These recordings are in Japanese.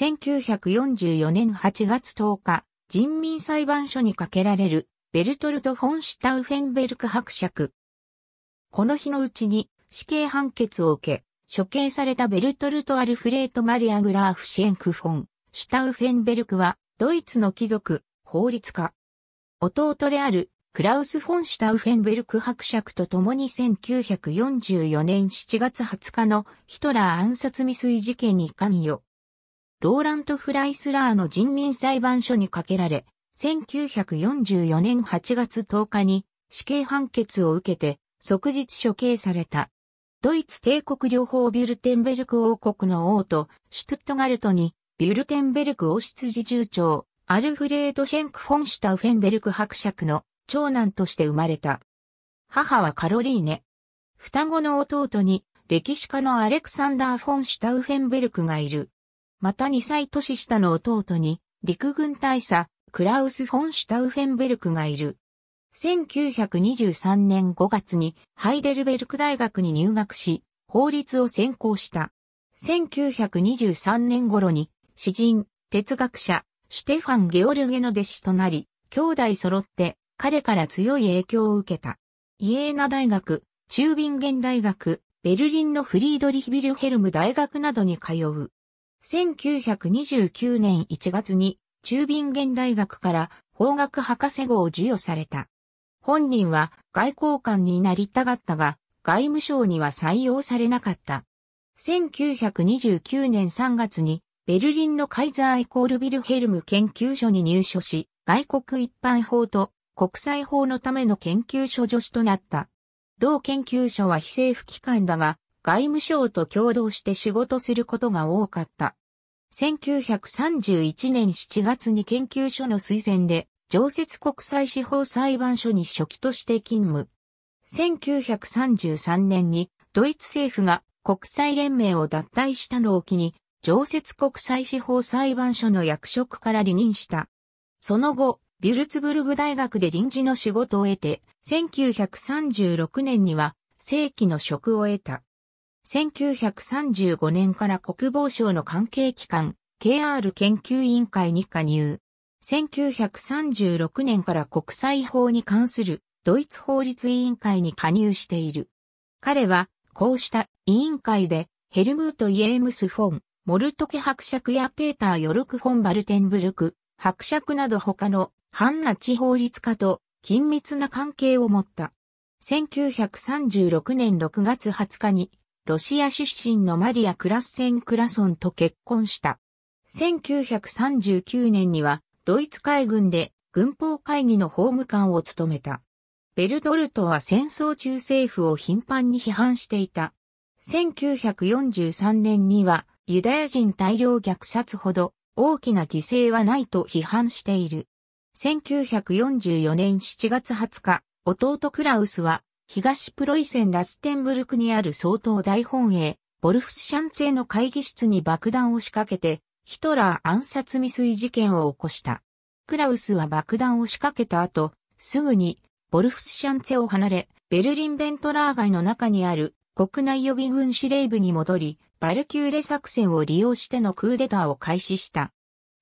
1944年8月10日、人民裁判所にかけられる、ベルトルト・フォン・シュタウフェンベルク伯爵。この日のうちに死刑判決を受け、処刑されたベルトルト・アルフレート・マリア・グラーフ・シェンク・フォン、シュタウフェンベルクは、ドイツの貴族、法律家。弟である、クラウス・フォン・シュタウフェンベルク伯爵と共に1944年7月20日のヒトラー暗殺未遂事件に関与。ローラント・フライスラーの人民裁判所にかけられ、1944年8月10日に死刑判決を受けて即日処刑された。ドイツ帝国両方ビュルテンベルク王国の王とシュトゥットガルトにビュルテンベルク王室侍従長アルフレード・シェンク・フォンシュタウフェンベルク伯爵の長男として生まれた。母はカロリーネ。双子の弟に歴史家のアレクサンダー・フォンシュタウフェンベルクがいる。また2歳年下の弟に、陸軍大佐、クラウス・フォン・シュタウフェンベルクがいる。1923年5月にハイデルベルク大学に入学し、法律を専攻した。1923年頃に詩人、哲学者、シュテファン・ゲオルゲの弟子となり、兄弟揃って彼から強い影響を受けた。イエーナ大学、チュービンゲン大学、ベルリンのフリードリヒビルヘルム大学などに通う。1929年1月に中便現大学から法学博士号を授与された。本人は外交官になりたがったが、外務省には採用されなかった。1929年3月にベルリンのカイザーイコールビルヘルム研究所に入所し、外国一般法と国際法のための研究所助手となった。同研究所は非政府機関だが、外務省と共同して仕事することが多かった。1931年7月に研究所の推薦で、常設国際司法裁判所に初期として勤務。1933年にドイツ政府が国際連盟を脱退したのを機に、常設国際司法裁判所の役職から離任した。その後、ビュルツブルグ大学で臨時の仕事を得て、1936年には正規の職を得た。1935年から国防省の関係機関、KR 研究委員会に加入。1936年から国際法に関するドイツ法律委員会に加入している。彼は、こうした委員会で、ヘルムート・イエームス・フォン、モルトケ伯爵やペーター・ヨルク・フォン・バルテンブルク、伯爵など他のハンナチ法律家と緊密な関係を持った。1936年6月20日にロシア出身のマリア・クラッセン・クラソンと結婚した。1939年には、ドイツ海軍で軍法会議の法務官を務めた。ベルドルトは戦争中政府を頻繁に批判していた。1943年には、ユダヤ人大量虐殺ほど大きな犠牲はないと批判している。1944年7月20日、弟クラウスは東プロイセンラステンブルクにある総統大本営、ボルフスシャンツェの会議室に爆弾を仕掛けて、ヒトラー暗殺未遂事件を起こした。クラウスは爆弾を仕掛けた後、すぐに、ボルフスシャンツェを離れ、ベルリンベントラー街の中にある国内予備軍司令部に戻り、バルキューレ作戦を利用してのクーデターを開始した。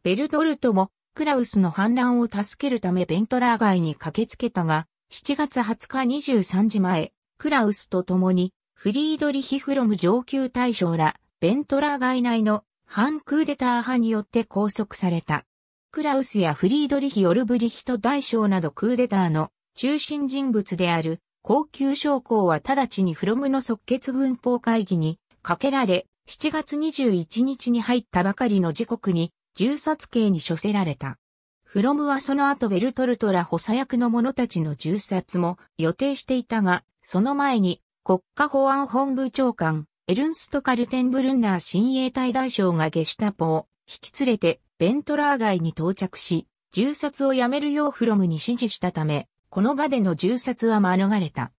ベルトルトもクラウスの反乱を助けるためベントラー街に駆けつけたが、7月20日23時前、クラウスと共に、フリードリヒフロム上級大将ら、ベントラー外内の反クーデター派によって拘束された。クラウスやフリードリヒ・オルブリヒト大将などクーデターの中心人物である高級将校は直ちにフロムの即決軍法会議にかけられ、7月21日に入ったばかりの時刻に銃殺刑に処せられた。フロムはその後ベルトルトラ補佐役の者たちの銃殺も予定していたが、その前に国家保安本部長官、エルンスト・カルテンブルンナー親衛隊大将がゲシュタポを引き連れてベントラー街に到着し、銃殺をやめるようフロムに指示したため、この場での銃殺は免れた。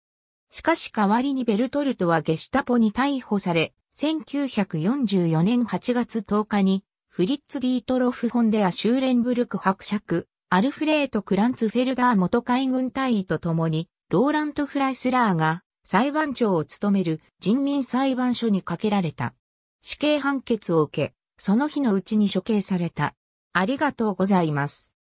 しかし代わりにベルトルトはゲシュタポに逮捕され、1944年8月10日にフリッツ・ディートロフ・ホンデア・シューレンブルク伯爵、アルフレート・クランツ・フェルダー元海軍大尉と共に、ローラント・フライスラーが裁判長を務める人民裁判所にかけられた。死刑判決を受け、その日のうちに処刑された。ありがとうございます。